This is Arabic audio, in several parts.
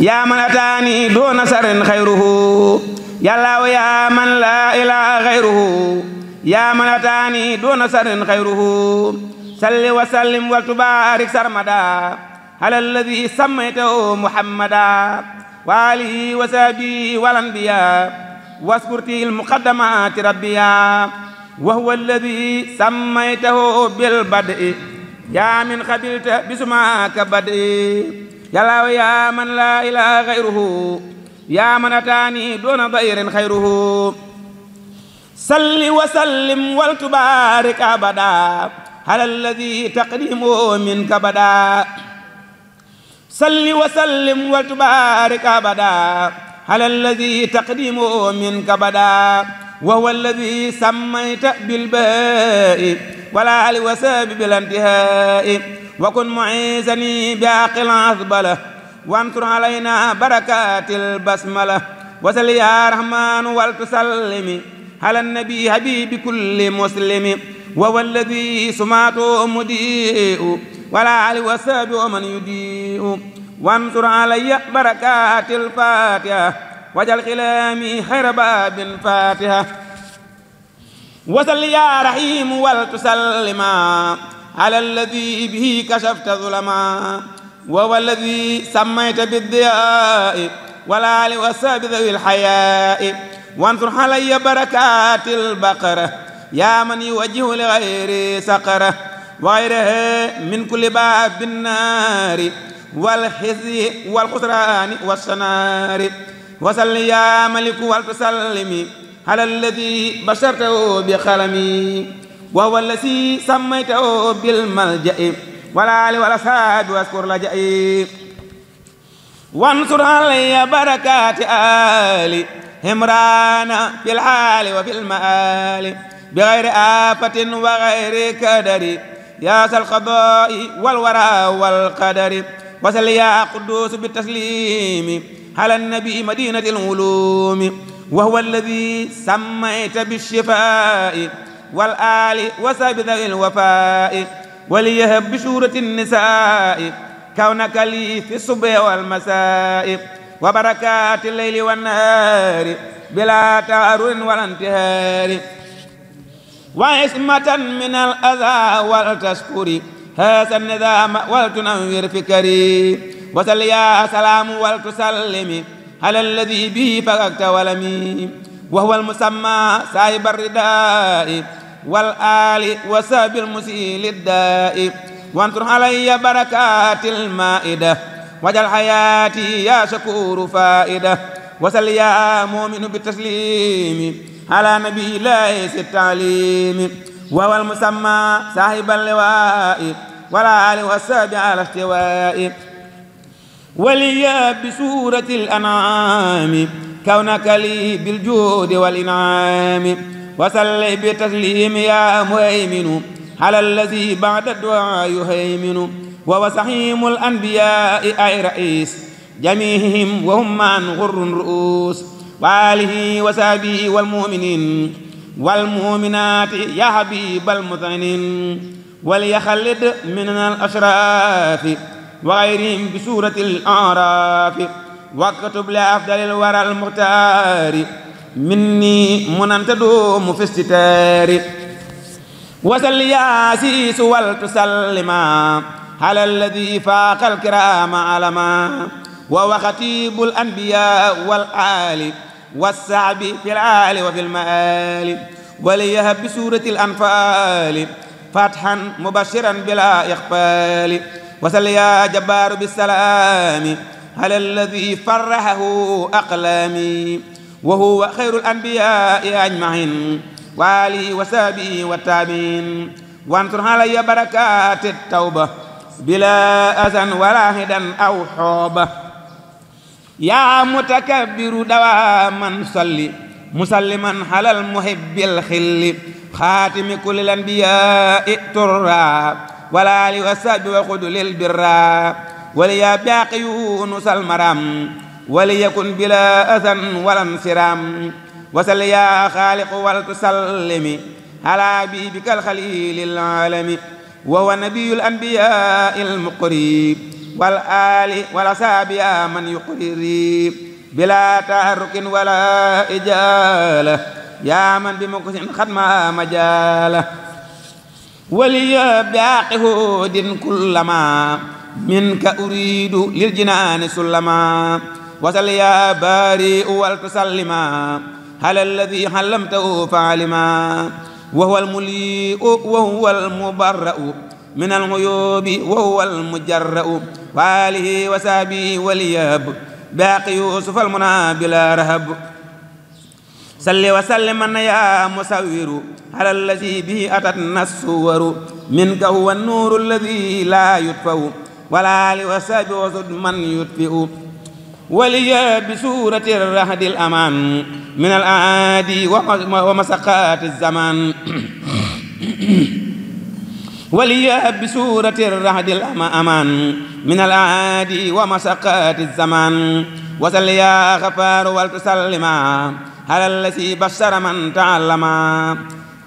يا من أتاني دون سر خيره يا الله يا من لا إله غيره يا من أتاني دون سر خيره سل وسلم وتبارك سرمدا على الذي سميته محمدا وآله وسابي والأنبياء واسكرتي المقدمات ربيا وهو الذي سميته بالبدء يا من قبلت بسماك بدئ يا ويا من لا إله غيره يا من أتاني دون ضير خيره سل وسلم ولتبارك أبدا على الذي تقدمه من كبدا سل وسلم ولتبارك أبدا على الذي تقدمه من كبدا وهو الذي سميت بالباء ولا علي وساب بالانتهاء وكن معيزني بعقل أسبله وانثر علينا بركات البسملة وسل يا رحمن ولتسلم على النبي حبيب كل مسلم وهو الذي سمعته مديء ولا علي وساب ومن يديء وانثر علي بركات الفاتحة وجل كلامي خير باب فاتحة وسل يا رحيم ولتسلم على الذي به كشفت ظلما وهو الذي سميت بالضياء ولا لوساب ذوي الحياء وانظر علي بركات البقرة يا من يوجه لغير سقرة وغيره من كل باب النار والخزي والخسران والشنار وصل يا ملك والتسلم على الذي بشرته بخلمي وهو الذي سميته بالملجأ ولا سعد واذكر لجأي وانصر علي بركات آل همران في الحال وفي المآل بغير آفة وغير كدر يا القضاء والورى والقدر وصل يا قدوس بالتسليم على النبي مدينة العلوم وهو الذي سميت بالشفاء والآل وصحب ذوي الوفاء وليهب بشورة النساء كونك لي في الصبح والمساء وبركات الليل والنهار بلا تعر ولا انتهار وعصمة من الأذى والتشكر هذا النظام ولتنور فكري وصل يا سلام ولتسلمي على الذي به فقدت ولمي وهو المسمى صاحب الرداء والآل وساب المسيل الدائم وانصر علي بركات المائدة وجل حياتي يا شكور فائدة وسل يا مؤمن بالتسليم على نبي ليس التعليم وهو المسمى صاحب اللواء والآل والساب على احتواء وليا بسورة الأنعام كونك لي بالجود والإنعام وسل بتسليم يا مهيمن على الذي بعد الدعاء يهيمن ووسحيم الأنبياء أي رئيس جميعهم وهم عن غر رؤوس وآله وسابي والمؤمنين والمؤمنات يا حبيب المثنين وليخلد من الأشراف وغيرهم بسورة الأعراف واكتب لأفضل الورى المختار مني مننتد في استتار وسل يا سيس ولتسلما على الذي فاق الكرام علما وهو خطيب الأنبياء والآل والسعب في العال وفي المآل وليهب بسورة الأنفال فتحا مبشرا بلا إخفال وسل يا جبار بالسلام على الذي فرحه أقلامي وهو خير الأنبياء أجمعين وآله وصحبه والتابين وانصر علي بركات التوبة بلا أذن ولا هدى أو حوبة يا متكبر دواما صلي مسلما على المحب الخل خاتم كل الأنبياء ترى ولا لوساب وخذ للبر وليا باقي يونس المرام وليكن بلا أذى ولا انفرام وسل يا خالق والتسلم على بيبك الخليل العالم وهو نبي الأنبياء المقريب والآل والأصحاب من يقريب بلا تحرك ولا إجالة يا من بمكس خدم مجاله ولي باقه دين كلما منك أريد للجنان سلما وسل يا بارئ والتسلما على الذي حلمته فعلما وهو المليء وهو المبرأ من الغيوب وهو المجرأ وآله وسابي ولياب باقي يوسف المنى بلا رهب صل وسلم يا مسور على الذي به أتتنا الصور منك هو النور الذي لا يطفئ ولا آله وسد من يطفئ وليا بسورة الرهد الأمان من الأعادي ومسقات الزمان وليا بسورة الرهد الأمان من الأعادي ومسقات الزمان وسل يا غفار ولتسلما على الذي بشر من تعلما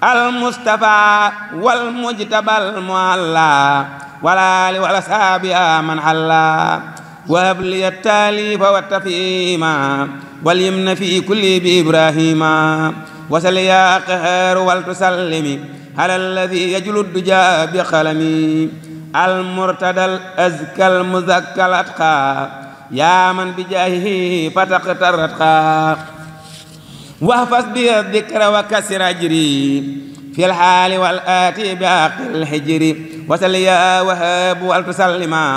المصطفى والمجتبى المعلى ولا لولا سابيا من علّى وهب لي التاليف والتفهيما واليمن في كل بإبراهيم وسل يا قهر والتسلم على الذي يجل الدجا بقلمي المرتدى الأزكى المزكى الأتقى يا من بجاهه فتقتر أتقى واحفظ بي الذكر وكسر أجري في الحال والآتي باقي الحجر وسل يا وهاب والتسلما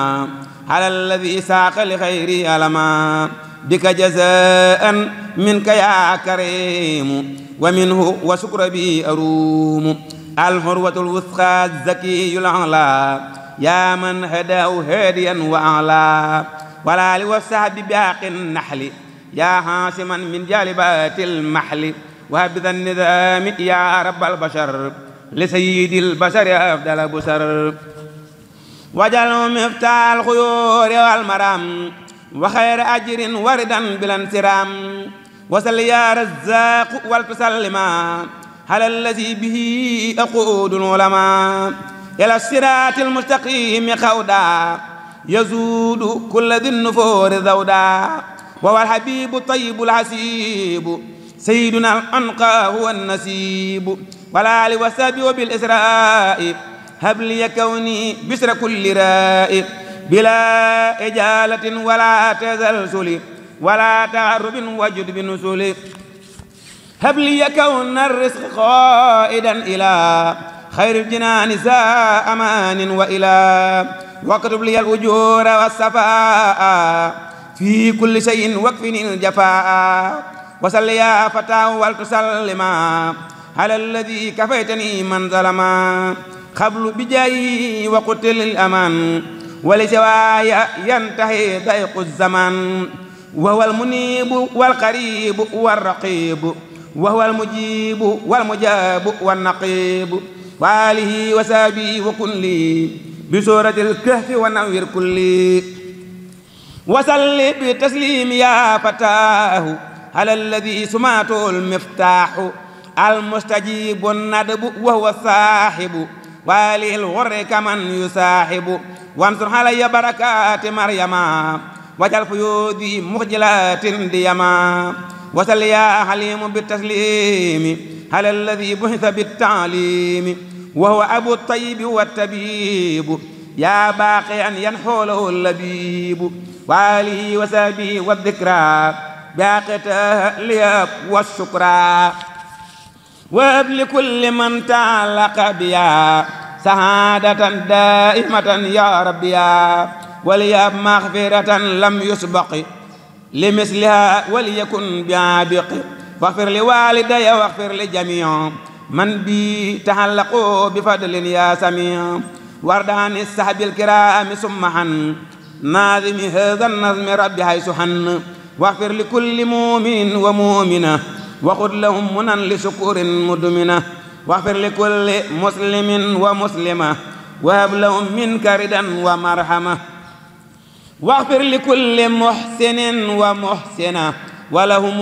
على الذي ساق لخيره ألما بك جزاء منك يا كريم ومنه وشكر بي أروم الحروة الوثقى الزكي العلا يا من هداه هاديا وأعلى ولا لوسهب بباق النحل يا حاسما من جالبات المحل وهب ذا النظام يا رب البشر لسيد البشر أفضل بشر وجل مفتاح الخيور والمرام وخير أجر وردا بلا انسرام وسل يا رزاق ولتسلما على الذي به أقود العلماء إلى الصراط المستقيم خودا يزود كل ذي النفور ذودا وهو الحبيب الطيب العسيب سيدنا الأنقى هو النسيب والآل والسابي وبالإسراء هب لي كوني بسر كل رائب بلا إجالة ولا تزلزل ولا تعرب وجد بنزل هب لي كون الرزق قائدا إلى خير الجنان ساء أمان وإلى واكتب لي الأجور والصفاء في كل شيء واكفني الجفاء وصل يا فتاه ولتسلما على الذي كفيتني من ظلما قبل بجاي وقتل الأمان ولجوايا ينتهي ضيق الزمان وهو المنيب والقريب والرقيب وهو المجيب والمجاب والنقيب وآله وسابي وكل بسورة الكهف ونوير كلي وسل بتسليم يا فتاه على الذي سماته المفتاح المستجيب الندب وهو الصاحب وآله الغر كمن يساحب وانصر علي بركات مريما وجعل فيودي مخجلات ديما وسل يا حليم بالتسليم على الذي بحث بالتعليم وهو أبو الطيب والتبيب يا باقي أن ينحو له اللبيب وآله وسابه والذكرى باقي الياب والشكرى وابل كل من تعلق بيا سعادة دائمة يا ربي يا مغفرة لم يسبق لمثلها وليكن بابق فاغفر لوالدي واغفر لجميع من بي تعلقوا بفضل يا سميع ورد عن السحب الكرام سمحا ناظم هذا النظم ربي حيث حن واغفر لكل مؤمن ومؤمنة وخذ لهم منا لشكور مدمنه واغفر لكل مسلم ومسلمة وهب لهم منك ردا ومرحمة واغفر لكل محسن ومحسنة ولهم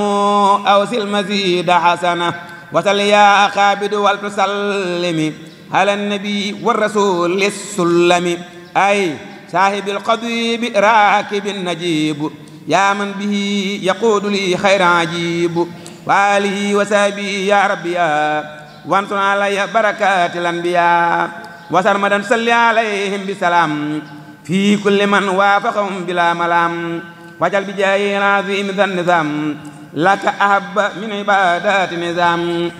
أوس المزيد حسنة وصل يا خابد والتسلم على النبي والرسول السلم أي صاحب القضيب راكب النجيب يا من به يقود لي خير عجيب وآله وسابي يا ربي يا وامتن علي بركات الأنبياء وسرمدا صلي عليهم بسلام في كل من وافقهم بلا ملام وجل بجاهه العظيم ذا النظام لك أحب من عبادات نظام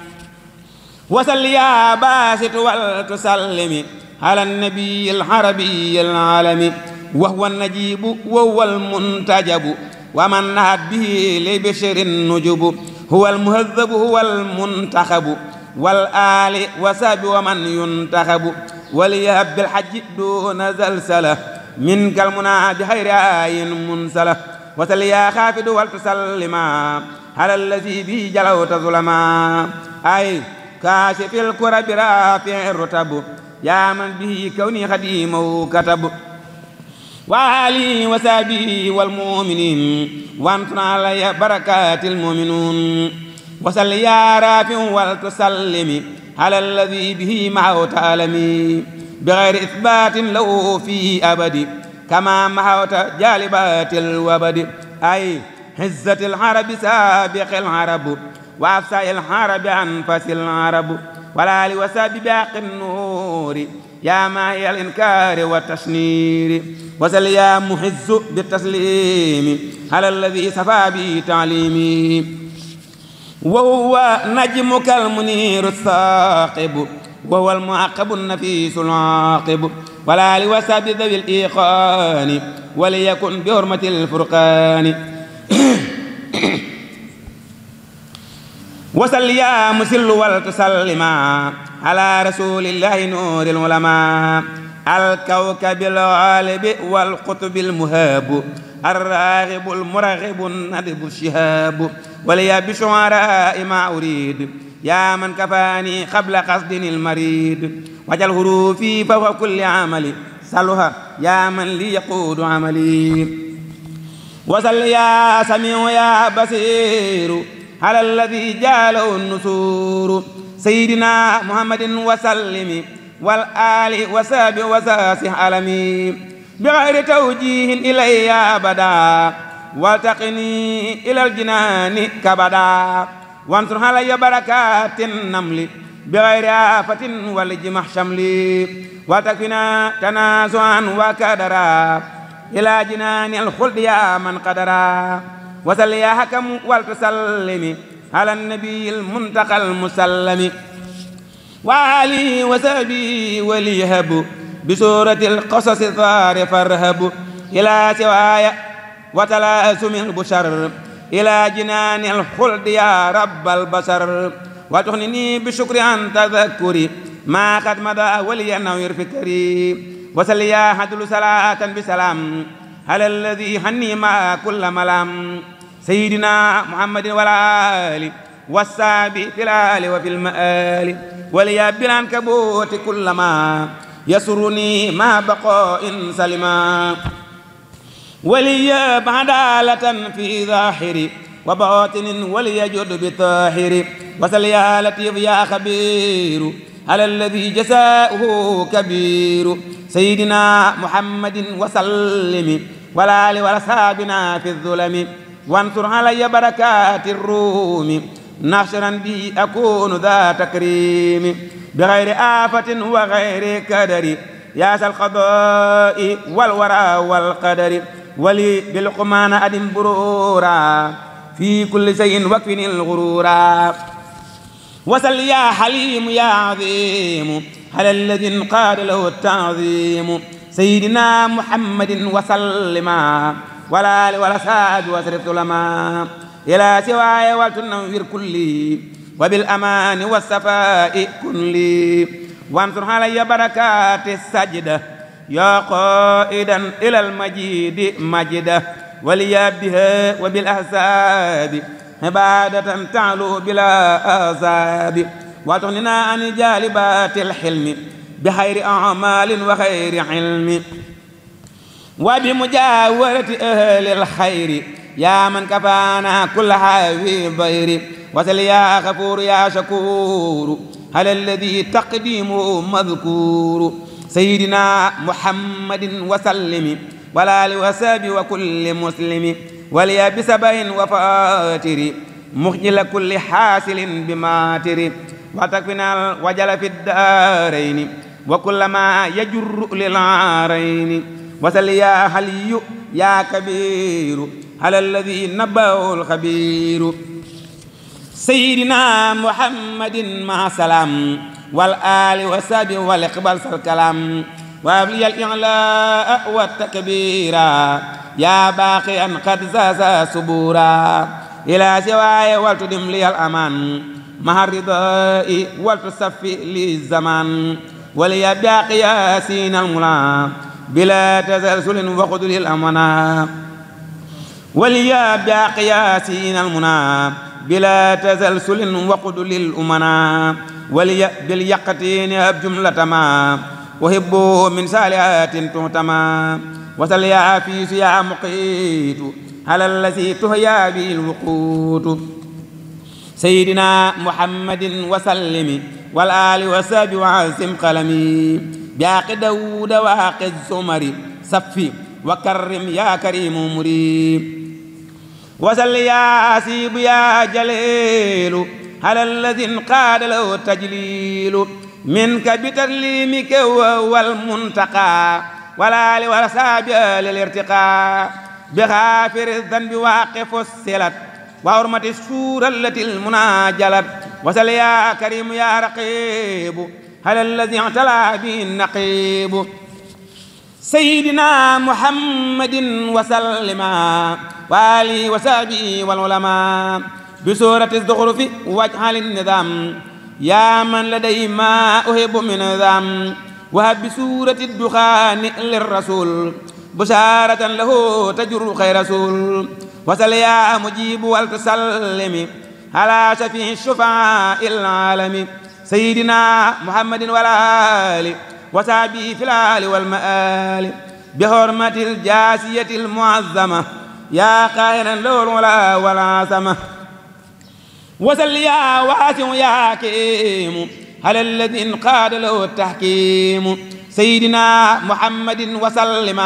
وصل يا باسط والتسلم على النبي العربي العالم وهو النجيب وهو المنتجب ومن نهد به لبشر النجب هو المهذب هو المنتخب والآل وسب ومن ينتخب وليهب بالحج دون زلسلة منك المنى بخير آي منسلة وسل يا خافد والتسلما على الذي به جلوت ظلما أي كاشف الكرب رافع الرتب يا من به كوني خديم كتب وعلي وسابي والمؤمنين وانصر علي بركات المؤمنون وسل يا رافع والتسلم على الذي به معه تعلمي بغير إثبات له في أبدي كما معه جالبات الوبد أي حزة العرب سابق العرب وأفسى العرب أنفس العرب ولا لوساب باق النور يا ماهي الإنكار والتشنير وسل يا محز بالتسليم على الذي سفى بتعليمي تعليمي وهو نجمك المنير الثاقب وهو المعقب النفيس العاقب ولا لوسب ذوي الإيقان وليكن بحرمة الفرقان وصل يا مسل ولتسلما على رسول الله نور العلماء الكوكب الغالب والقطب المهاب الراغب المرغب الندب الشهاب ولي بشعراء ما أريد يا من كفاني قبل قصد المريد وجل هروفي فوق كل عملي سلها يا من لي يقود عملي وسل يا سميع يا بصير على الذي جاله النسور سيدنا محمد وسلم والآل وسابع وساسح علمي بغير توجيه إلي أبدا والتقني إلى الجنان كبدا وانصر علي بركات النمل بغير آفة والجمح شملي وتكفنا تنازعا وكدرا إلى جنان الخلد يا من قدرا وسل يا حكم والتسلم على النبي المنتقى المسلم وعلي وسبي وليهب بسورة القصص الثار فارهب إلى سواي وتلاسم البشر إلى جنان الخلد يا رب البشر وتغنني بشكر عن تذكري ما قد مضى ولي نوير فكري وسل يا حدل صلاة بسلام على الذي هني ما كل ملام سيدنا محمد آلي والسابي في الآل وفي المآل وليا بالعنكبوت كلما يسرني ما بقاء سلما ولي بعدالة في ظاهري وباطن ولي جد بطاهر وسل يا لطيف يا خبير على الذي جزاؤه كبير سيدنا محمد وسلم والآل وأصحابنا في الظلم وانصر علي بركات الروم نحشرا بي أكون ذا تكريم بغير آفة وغير كدر يا القضاء والورى والقدر ولي بالقمان أدم برورا في كل شيء وكفني الغرورا وسل يا حليم يا عظيم على الذي قال له التعظيم سيدنا محمد وسلم ولا لولا ساد وسرت إلى سواي ولتنوّر كلي وبالأمان والصفاء كلي وانصر علي بركات السجدة يا قائدا إلى المجيد مجدة وليا بها وبالاحزاب عبادة تعلو بلا أعصاب وتغننا عن جالبات الحلم بخير أعمال وخير علم وبمجاورة أهل الخير يا من كفانها كل في الضير وسل يا غفور يا شكور هل الذي تقديمه مذكور سيدنا محمد وسلم والآل وساب وكل مسلم وليا بسبع وفاتر مخجل كل حاسل بماتر وتكفنا وجل في الدارين وكل ما يجر للعارين وسل يا حلي يا كبير على الذي نبأه الخبير سيدنا محمد مع سلام والآل وساب والإقبال سالكلام وابلي الإعلاء والتكبيرا يا باقيا قد زاز سبورا إلى سواي والتدم لي الأمان مع الرضاء ولتصفي لي الزمان ولي باقي ياسين الملا بلا تزلزل وخذ لي الأمنا وليا بأقياسين المنى بلا تزلسل وقد للأمنا ولي باليقتين أب جملة ما وهبوه من سالعات تهتما وسل يا عفيس يا مقيت على الذي تهيا به الوقوت سيدنا محمد وسلم والآل وساب وعزم قلمي بياق داود واق الزمر صفي وكرم يا كريم مريم وصل يا سيب يا جليل على الذي انقاد له تجليل منك بترليمك وهو المنتقى ولا والأصحاب للارتقاء بغافر الذنب واقف السلت وحرمة السورة التي المناجلت وصل يا كريم يا رقيب على الذي اعتلى به النقيب سيدنا محمد وسلم وآله وسابي والعلماء بسورة الزخرف واجعل النظام يا من لدي ما أهب من نظام وهب بسورة الدخان للرسول بشارة له تجر خير رسول وسل يا مجيب والتسلم على شفيع الشفعاء العالم سيدنا محمد والآله وسابه في الآل والمآل بحرمة الجاسية المعظمة يا قائلا له ولا والعظمة وسل يا واسع يا حكيم على الذي انقاد له التحكيم سيدنا محمد وسلم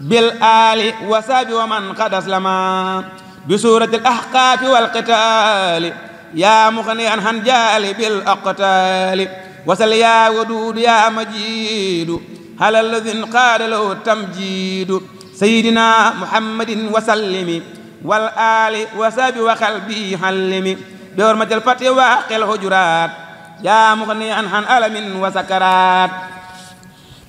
بالآل وساب ومن قد أسلم بسورة الأحقاف والقتال يا مغني عن هنجال بالأقتال وصل يا ودود يا مجيد على الذين قال له تمجيد سيدنا محمد وسلم والآل وصحبه وقلبي حلم مجل الفتح وحق الحجرات يا مغني عن حن ألم وسكرات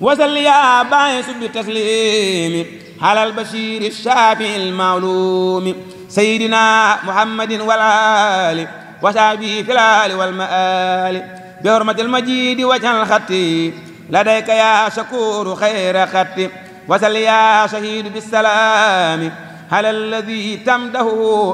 وصل يا بايس بالتسليم على البشير الشافي المعلوم سيدنا محمد والآل وصحبه في الآل والمآل بحرمة المجيد وجه الخط لديك يا شكور خير خط وسل يا شهيد بالسلام على الذي تمده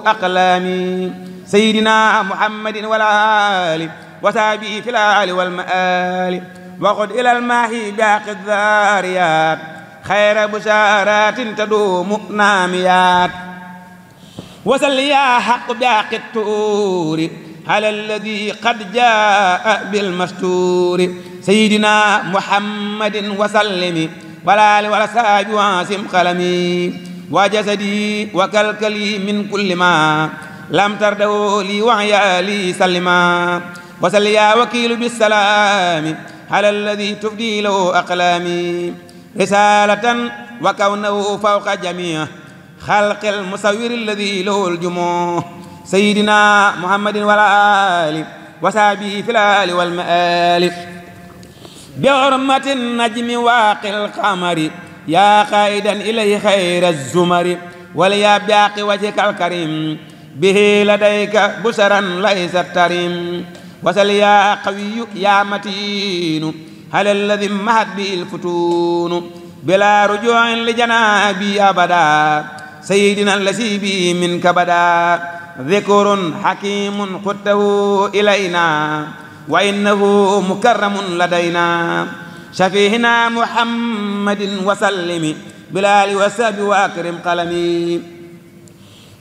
أقلامي سيدنا محمد والآل وسابي في الآل والمآل وقد إلى الماهي باقي الذاريات خير بشارات تدوم ناميات وسل يا حق باقي التوري على الذي قد جاء بالمستور سيدنا محمد وسلم ولا ساج واسم قلمي وجسدي وكلكلي من كل ما لم ترده لي وعيالي سلما وسل يا وكيل بالسلام على الذي تفدي له أقلامي رسالة وكونه فوق جميع خلق المصور الذي له الجموع سيدنا محمد ولا آل وصحبه في الآل والمآل بعرمة النجم واق القمر يا قائدا إليه خير الزمر وليا بياق وجهك الكريم به لديك بسرا ليس التريم وسل يا قوي يا متين هل الذي مهد به الفتون بلا رجوع لجنابي أبدا سيدنا الذي به منك بدا ذكر حكيم قدته إلينا وإنه مكرم لدينا شفيهنا محمد وسلم بلال وسب وأكرم قلمي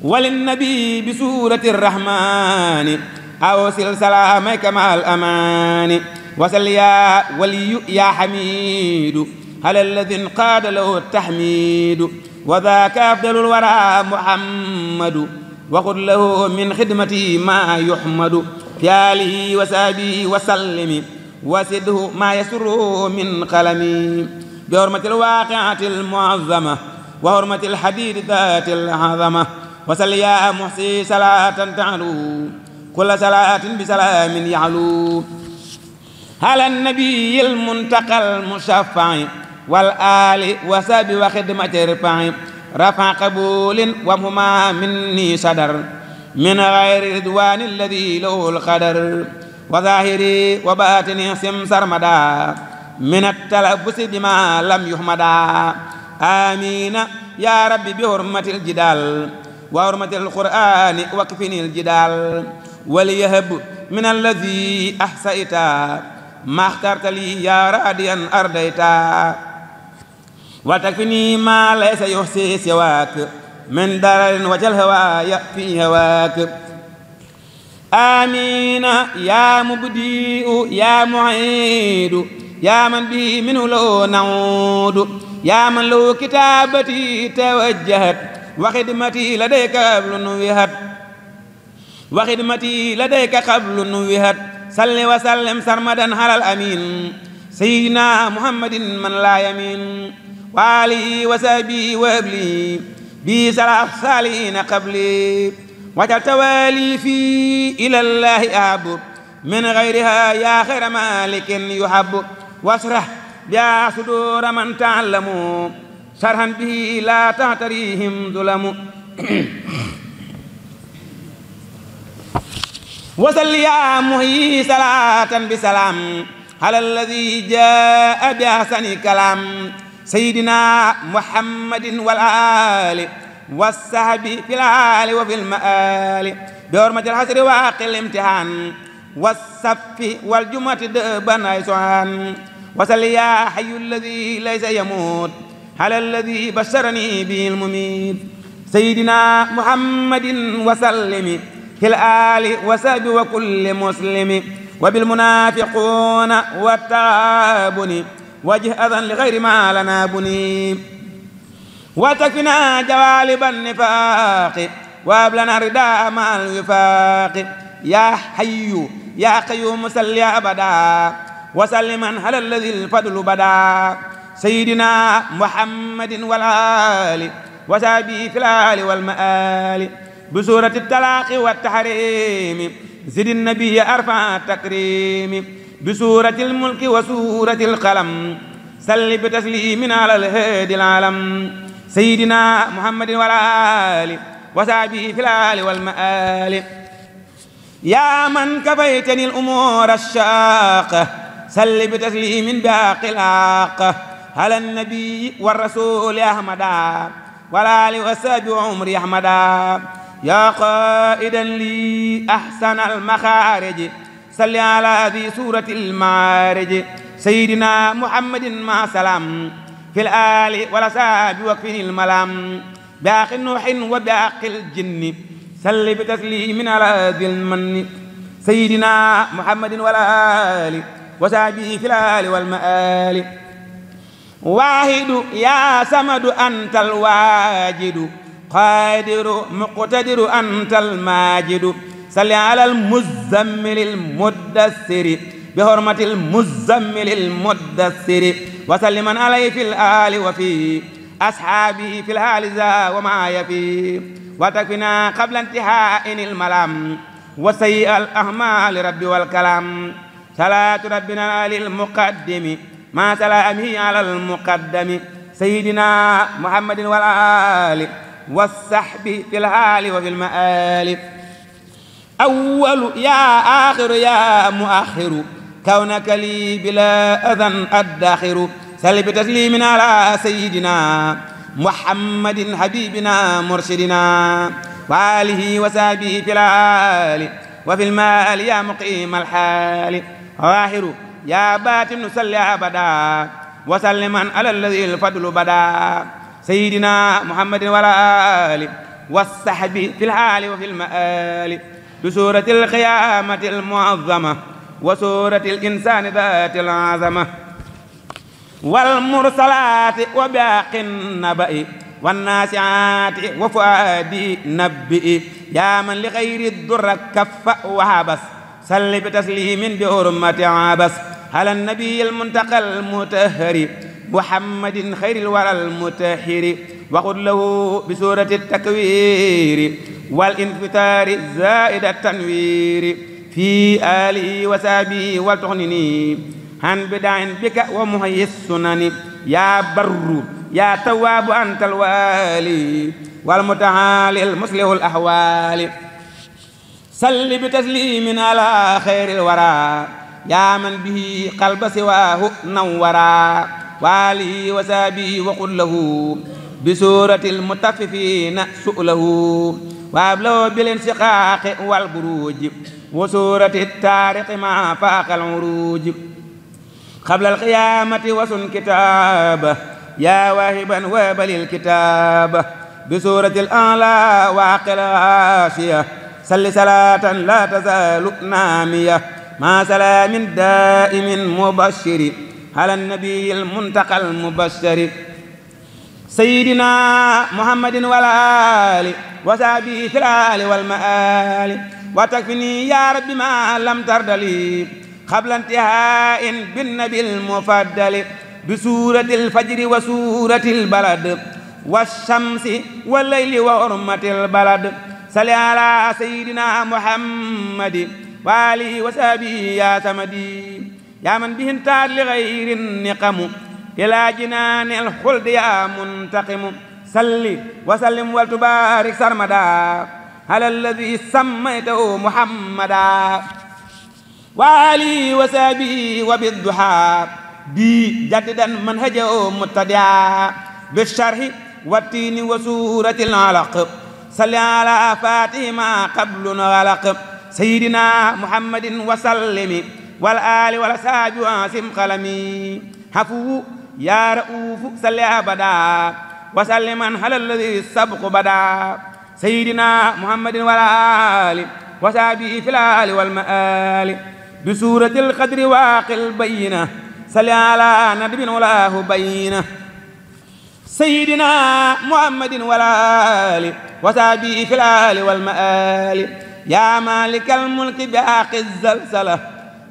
وللنبي بسورة الرحمن أوصل سلامك مع الأمان وسل يا ولي يا حميد هل الذي انقاد له التحميد وذاك أفضل الورى محمد وقل له من خدمتي ما يحمد في آله وسابه وسلم وسده ما يسره من قلمي بحرمة الواقعة المعظمة وحرمة الحديد ذات العظمة وسل يا محسي صلاة تعلو كل صلاة بسلام يعلو على النبي المنتقى المشفع والآل وسابي وخدمة رفع رفع قبول وهما مني صدر من غير رضوان الذي له القدر وظاهري وباطني سمسر مدى من التلبس بما لم يحمدا آمين يا ربي بحرمة الجدال وحرمة القرآن وكفني الجدال وليهب من الذي أحسيتا ما اخترت لي يا راديا أرديتا وتكفني ما ليس يحصي سواك من دار وجل هوايا يأتي هواك آمين يا مبديء يا معيد يا من به منه لو نعود يا من لو كتابتي توجهت وخدمتي لديك قبل نوهت وخدمتي لديك قبل نوهت صل وسلم سرمدا على الأمين سيدنا محمد من لا يمين وآله وسبي وأبلي بي سلف صالحين قبلي وجل توالي في إلى الله أعبد من غيرها يا خير مالك يحب واشرح يا صدور من تعلم شرحا به لا تعتريهم ظلم وصل يا مهي صلاة بسلام على الذي جاء بأحسن كلام سيدنا محمد والآل والسهب في الآل وفي المآل بحرمة الحسر وآقل الامتحان والصف والجمعة دبنا يسعان وصل يا حي الذي ليس يموت على الذي بشرني به المميت سيدنا محمد وسلم في الآل وسهب وكل مسلم وبالمنافقون والتغابن وجه أذن لغير ما لنا بني وتكفنا جوالب النفاق وابلنا رداء مع الوفاق يا حي يا قيوم سل يا أبدا وسلما على الذي الفضل بدا سيدنا محمد والآل وسابي في الآل والمآل بسورة التلاقي والتحريم زد النبي أرفع التكريم بسورة الملك وسورة القلم سل بتسليم على الهادي العالم سيدنا محمد والآل وصحبه في الآل والمآل يا من كفيتني الأمور الشاقة سل بتسليم باقي العاقة على النبي والرسول أحمدا والآل وصحبه عمري أحمد يا قائدا لي أحسن المخارج صل على ذي سورة المعارج سيدنا محمد مع سلام في الآل والأصحاب وكفه الملام بأخ نوح وبأخ الجن صل بتسليم على ذي المن سيدنا محمد آل وصحبه في الآل والمآل واحد يا سمد أنت الواجد قادر مقتدر أنت الماجد صل على المزمل المدثر بحرمة المزمل المدثر وسلم عليه في الآل وفي أصحابه في الآل ذا وما يفي وتكفنا قبل انتهاء الملام وسيء الأهمال رب والكلام صلاة ربنا للمقدم ما سلامه على المقدم سيدنا محمد والآل والصحب في الآل وفي المآل أول يا آخر يا مؤخر كونك لي بلا أذن أدخر سل بتسليمنا على سيدنا محمد حبيبنا مرشدنا وآله وسابه في العال وفي المال يا مقيم الحال واهر يا بات صل أبدا وسلما على الذي الفضل بدا سيدنا محمد وعلى آله والصحب في الحال وفي المآل بسورة القيامة المعظمة وسورة الإنسان ذات العظمة والمرسلات وباقي النبأ والناسعات وفؤادي نبئ يا من لغير الدر كف وعبس سل بتسليم بحرمة عبس على النبي المنتقى المتهري محمد خير الورى المتحر وقل له بسورة التكوير والانفتار الزائد التنوير في آله وسابه والتغنني عن بدع بك ومهي السنن يا بر يا تواب أنت الوالي والمتعالي المصلح الأحوال سل بتسليم على خير الورى يا من به قلب سواه نورا وآله وسابه وقل له بسورة المتففين سؤله وابلغ بالانسقاق والبروج وسورة التارق ما فاق العروج قبل القيامة وسن كتاب يا واهبا وابل الكتاب بسورة الأعلى وعقل عاشية سل صلاة لا تزال نامية مع سلام دائم مبشر على النبي المنتقى المبشر سيدنا محمد والآل وصحبه في الآل والمآل وتكفني يا رب ما لم ترد لي قبل انتهاء بالنبي المفضل بسورة الفجر وسورة البلد والشمس والليل وحرمة البلد صل على سيدنا محمد وآله وصحبه يا سمدي يا من به انتهت لغير النقم إلى جنان الخلد يا منتقم سل وسلم وتبارك سرمدا على الذي سميته محمدا وعلي وسابي وبالضحى بي جددا منهجه متدعى بالشرح والتين وسورة العلق صلي على ما قبل غلق سيدنا محمد وسلم والآل والأصحاب واسم قلمي حفو يا رؤوف صلى أبدا وسلم على الذي سبق بدا سيدنا محمد والآل وسابي في الآل والمآل بسورة القدر واق البينة صلى على نبي ولاه بينه سيدنا محمد والآل وسابي في الآل والمآل يا مالك الملك بأخ الزلزلة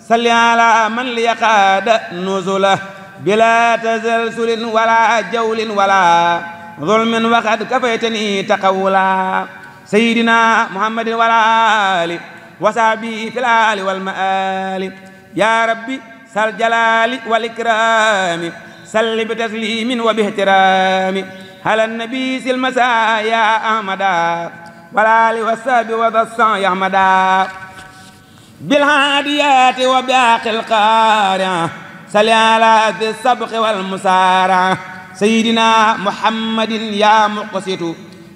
صل على من ليقاد نزله بلا تزلزل ولا جول ولا ظلم وقد كفيتني تقولا سيدنا محمد ولا آل وصحبه في الآل والمآل يا ربي سل جلال والإكرام سل بتسليم وباحترام على النبي يا أحمد ولا والآل والصحب وذا يا أحمد بالهاديات وباقي القارع صل على ذي السبق والمسارع سيدنا محمد يا مقسط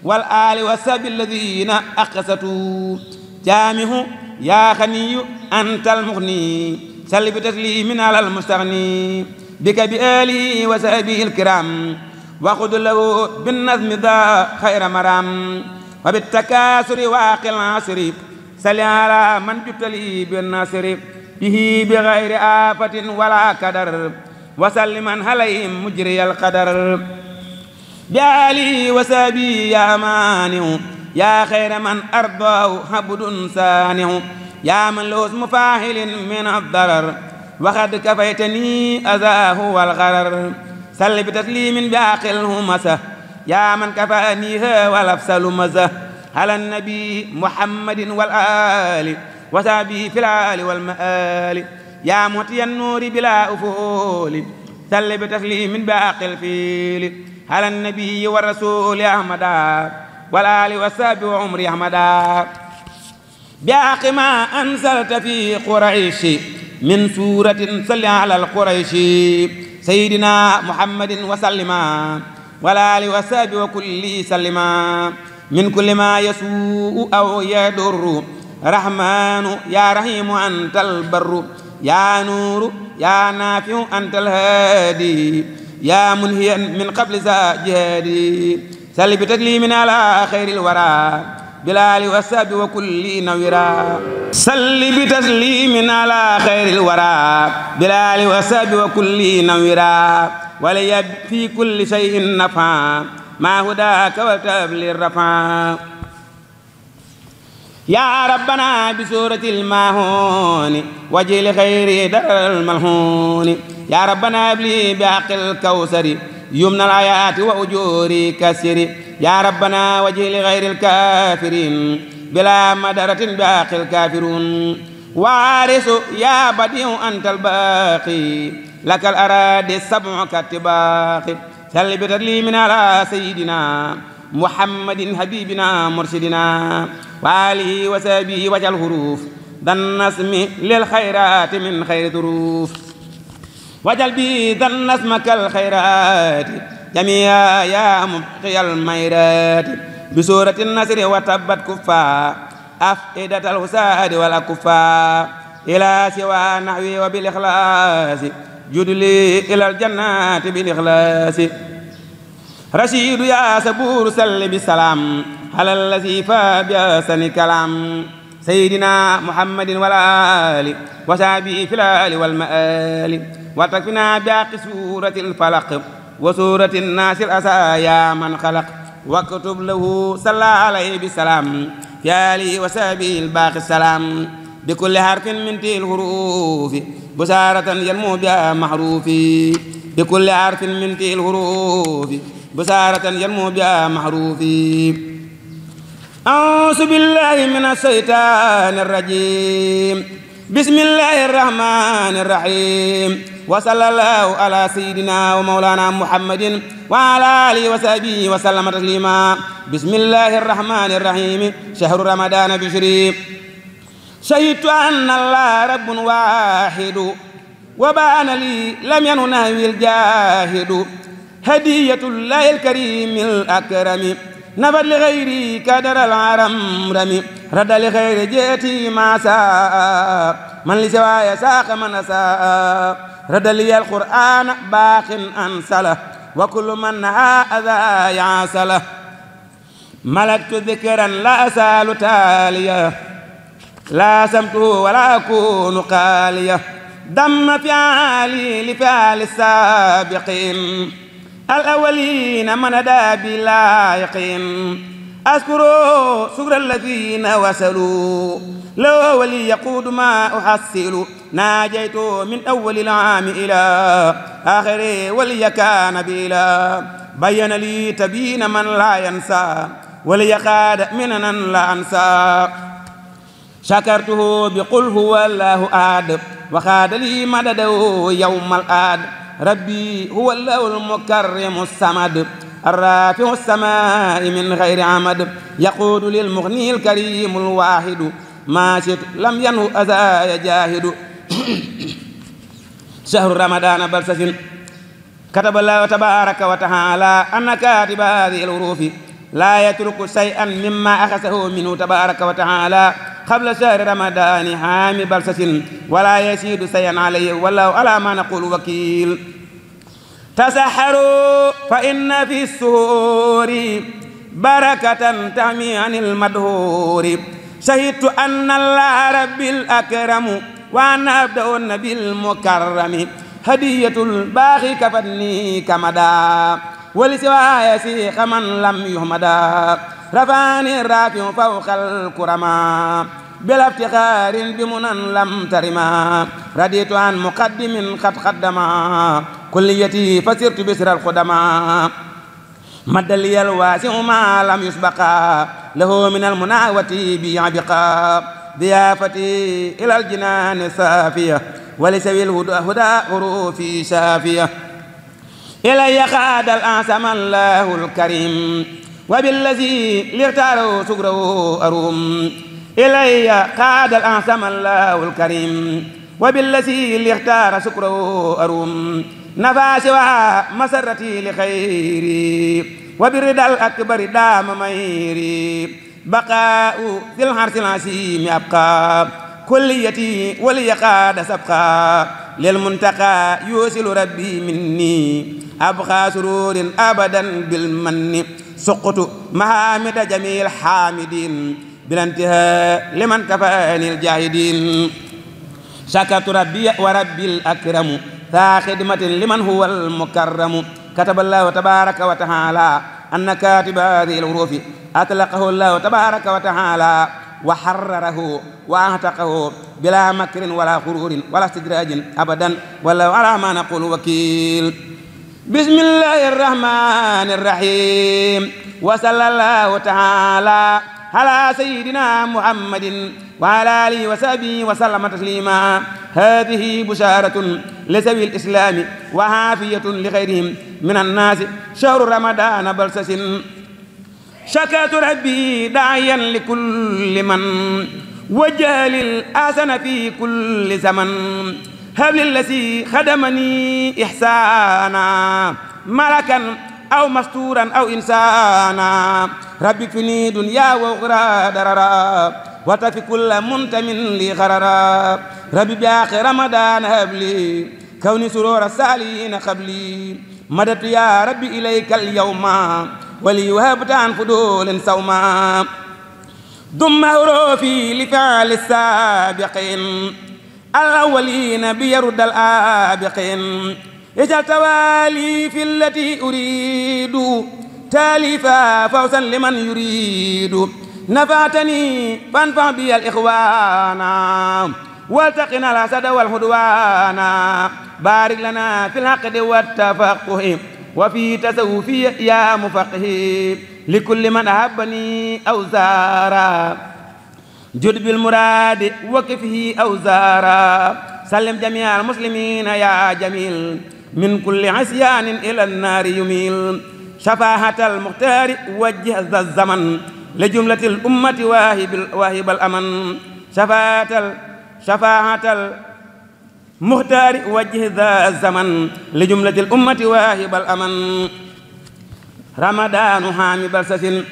والآل وسب الذين أقسطوا جامه يا غني أنت المغني سل بتسليم على المستغني بك بآله وسأبه الكرام وخذ له بالنظم ذا خير مرام وبالتكاسر واقي العصر صل على من جتلي بالناصر به بغير آفة ولا كدر وسلما عليهم مجري القدر بعلي وسبي يا مانع يا خير من أرضاه حبد سانع يا من لوس مفاهل من الضرر وقد كفيتني أذاه والغرر سل بتسليم باقي الهمسة يا من كفاني هو والأفسل مزه على النبي محمد والآل وسابه في الآل والمآل يا مطي النور بلا أفول سل بتسليم باقي الفيل على النبي والرسول أحمد والآل والساب وعمر أحمد باقي ما أنزلت في قريش من سورة صل على القريش سيدنا محمد وسلم والآل والساب وكل سلم من كل ما يسوء أو يضر رحمن يا رحيم أنت البر يا نور يا نافع أنت الهادي يا منهي من قبل زاجهادي سل بتكليم على خير الورى بلال والساب وكل نورا سل بتسليم على خير الورى بلال والساب وكل نورا ولي في كل شيء نفع ما هداك والتاب للرفع يا ربنا بسورة الماهون وجل لخير در الملهون يا ربنا ابلي بحق الكوثر يمنى الآيات وأجور كسر يا ربنا وجل لغير الكافرين بلا مدرة باقي الكافرون وارث يا بديع أنت الباقي لك الأراد السبع كتباقي سل من على سيدنا محمد حبيبنا مرشدنا وآله وسابه وجل الحروف ذا النسم للخيرات من خير ظروف وجل به ذا النسم كالخيرات جميعا يا مبقي الميرات بسورة النسر وتبت كفا أفئدة الوساد والأكفا إلى سوى نعوي وبالإخلاص جدلي إلى الجنة بالإخلاص رشيد يا سبور سلم بسلام على الذي فاب سن كلام سيدنا محمد ولا آل وصحبه في الآل والمآل وتكفنا باقي سورة الفلق وسورة الناس الأسى يا من خلق واكتب له صلى عليه بسلام يا لي وصحبه الباقي السلام بكل حرف من تلك الحروف بسارة ينمو بها محروفي بكل عرف من تي الحروف بسارة ينمو بها محروفي أعوذ بالله من الشيطان الرجيم بسم الله الرحمن الرحيم وصلى الله على سيدنا ومولانا محمد وعلى آله وصحبه وسلم تسليما بسم الله الرحمن الرحيم شهر رمضان بشري شهدت أن الله رب واحد وبان لي لم يننهي الجاهد هدية الله الكريم الأكرم نفت لغيري كدر العرم رمي رد لغير جئتي ما ساء من لسواي ساق من ساء رد لي القرآن باق أنسله وكل من هذا يعسله ملكت ذكرا لا أسال تاليه لا سمت ولا أكون قالية دم فعالي لفعل السابقين الأولين من أدى بلايقين أذكروا سكر الذين وصلوا لو ولي يقود ما أحصل ناجيت من أول العام إلى آخره ولي كان بلا بين لي تبين من لا ينسى وليقاد قاد مننا لا أنسى شكرته بقل هو الله أحد وخاد لي مدده يوم الآد ربي هو الله المكرم الصمد الرافع السماء من غير عمد يقود للمغني الكريم الواحد ما شئت لم ينه أذى يجاهد شهر رمضان بلسس كتب الله تبارك وتعالى أن كاتب هذه الحروف لا يترك شيئا مما أخذه منه تبارك وتعالى قبل شهر رمضان حامي بلسة ولا يشيد سيئا عليه والله على ما نقول وكيل تسحروا فإن في السهور بركة تعمي عن المدهور شهدت أن الله ربي الأكرم وأن أبدأ النبي المكرم هدية الباغي كفني كمدا ولسواي سيخ من لم يهمدا رفاني الرافع فوق الكرما بلا افتخار بمنى لم ترما رديت عن مقدم قد قدما كليتي فسرت بسر القدما مد لي الواسع ما لم يسبقا له من المناوة بعبقا ضيافتي إلى الجنان صافية ولسوي الهدى هدى حروفي شافية إلي خاد الأعسم الله الكريم وبالذي لارتاروا سكره أروم إلي قاد الأعصم الله الكريم وبالذي لرتار سكره أروم نفى سوى مسرتي لخيري وبرد الأكبر دام ميري بقاء في الحرس العسيم أبقى كليتي ولي قاد سبقى للمنتقى يوصل ربي مني أبقى سرور أبدا بالمن سقط محامد جميع الحامدين بلا انتهاء لمن كفاني الجاهدين شكرت ربي وربي الأكرم ذا خدمة لمن هو المكرم كتب الله تبارك وتعالى أن كاتب هذه الغروف أطلقه الله تبارك وتعالى وحرره وأعتقه بلا مكر ولا غرور ولا استدراج أبدا ولا على ما نقول وكيل بسم الله الرحمن الرحيم وصلى الله تعالى على سيدنا محمد وعلى آله وصحبه وسلم تسليما هذه بشارة لسوي الإسلام وعافية لغيرهم من الناس شهر رمضان بلسس شكات ربي داعيا لكل من وجه للأسن في كل زمن هب للذي خدمني إحسانا ملكا أو مستورا أو إنسانا ربي كني دنيا وأخرى دررا وتك كل منتم لي غررا ربي بآخر رمضان هب لي كوني سرور السالين قبلي مدت يا ربي إليك اليوم وليهب عن فضول سوما ثم هروفي لفعل السابقين الأولين بيرد الآبقين اجعل توالي في التي أريد تالفا فوزا لمن يريد نفعتني فانفع بي الإخوان والتقنا الأسد والهدوان بارك لنا في العقد والتفقه وفي تسوفي يا مفقه لكل من أحبني أو زارا جد بالمراد وكفه أوزارا سلم جميع المسلمين يا جميل من كل عصيان إلى النار يميل شفاهة المختار وجه ذا الزمن لجملة الأمة واهب, واهب الأمن شفاهة شفاعة شفاهة المختار وجه ذا الزمن لجملة الأمة واهب الأمن رمضان حامي بلسة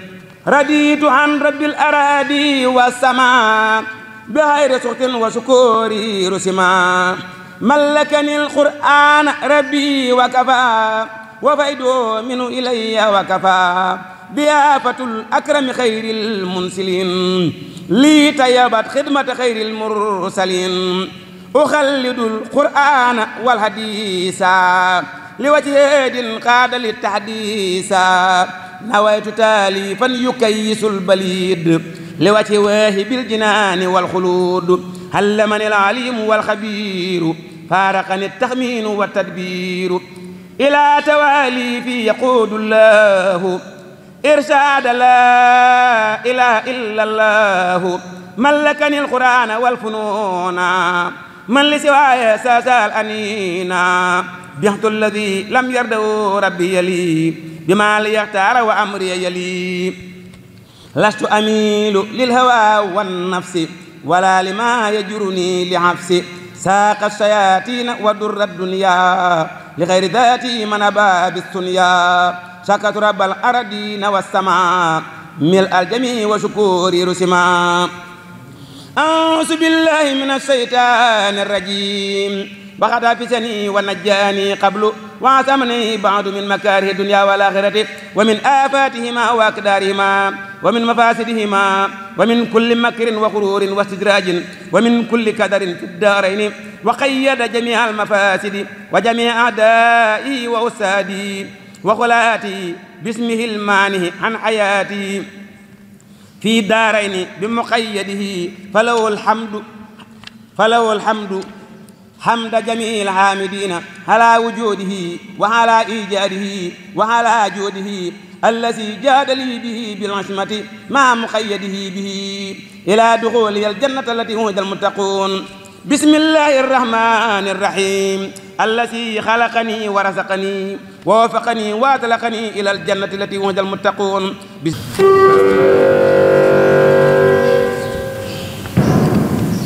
رديت عن رب الأراضي والسماء بغير سخط وشكوري رسما ملكني القرآن ربي وكفى وفيده منه إلي وكفى ضيافة الأكرم خير المنسلين لي تيبت خدمة خير المرسلين أخلد القرآن والحديث لوجه قاد للتحديث نويت تاليفا يكيس البليد لوجهه بالجنان والخلود هل من العليم والخبير فارقني التخمين والتدبير إلى توالي في يقود الله إرشاد لا إله إلا الله ملكني القرآن والفنون من لسواي ساسال أنينا بحث الذي لم يرده ربي لي بما ليختار وأمري يلي لست أميل للهوى والنفس ولا لما يجرني لحفسي ساق الشياطين ودر الدنيا لغير ذاتي من باب السنيا شكت رب الأرضين والسماء ملء الجميع وشكوري رسما أعوذ بالله من الشيطان الرجيم بغدا بسني ونجاني قبل وعصمني بعد من مكاره الدنيا والآخرة ومن آفاتهما وأقدارهما ومن مفاسدهما ومن كل مكر وغرور واستدراج ومن كل كدر في الدارين وقيد جميع المفاسد وجميع أعدائي وأسادي وخلاتي باسمه المانه عن حياتي في دارين بمقيده فله الحمد فله الحمد حمد جميع العامدين على وجوده وعلى إيجاده وعلى جوده الذي جاد لي به بالعصمة مع مخيده به إلى دخولي الجنة التي وجد المتقون بسم الله الرحمن الرحيم الذي خلقني ورزقني ووفقني واتلقني إلى الجنة التي وجد المتقون بسم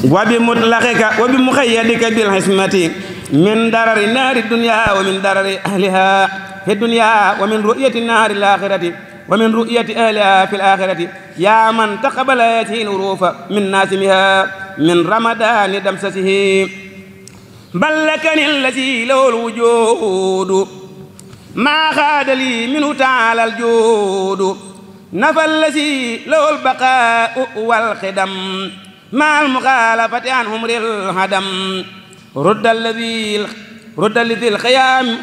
وبمطلقك وبمقيدك بالحسمة من درر النار الدنيا ومن درر أهلها في الدنيا ومن رؤية النار الآخرة ومن رؤية أهلها في الآخرة يا من تقبل هذه الروف من ناسمها من رمضان دمسسه بل لكني الذي له الوجود ما خاد لي منه تعالى الجود نفى الذي له البقاء والخدم مع المخالفة عنهم الهدم رد الذي رد الذي القيام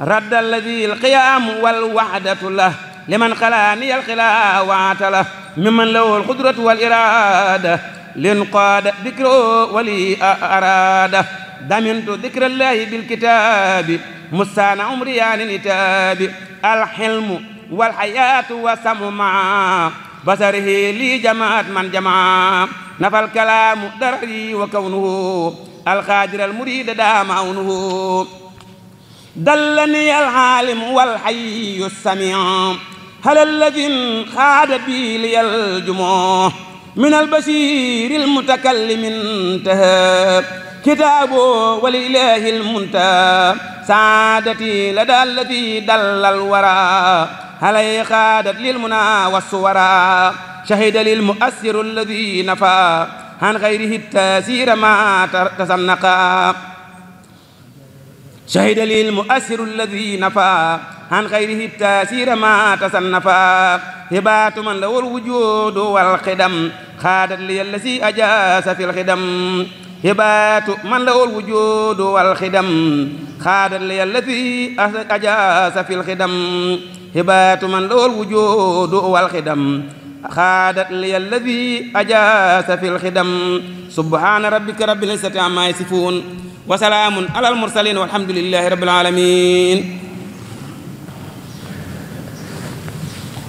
رد الذي القيام والوحدة له لمن خلاني الخلا وعتله ممن له القدرة والإرادة لنقاد ذكره ولي أراده دمنت ذكر الله بالكتاب مستان عمري عن الكتاب الحلم والحياة وسم معه بصره لي جماعة من جماعة نفى الكلام درري وكونه الخادر المريد دام عونه دلني العالم والحي السميع هل الذي خاد بي لي الجموع من البشير المتكلم انتهى كتابه ولله المنتهى سعادتي لدى الذي دل الورى علي خادت للمنى والصورى شهد للمؤثر الذي نفى عن غيره التأثير ما تزنقا شهد للمؤثر الذي نفى عن غيره التأثير ما تصنفا هبات من له الوجود والقدم خادت لي الذي أجاس في الخدم hibaatu man la ul wujudu wal xidam xaadat li allati ajaasa fil xidam hibaatu man la ul wujudu wal xidam xaadat li allati ajaasa fil xidam subhaana rabbika rabbil izzati amma yasifuun wa salaamun alal mursaliin walhamdulillahi rabbil aalamiin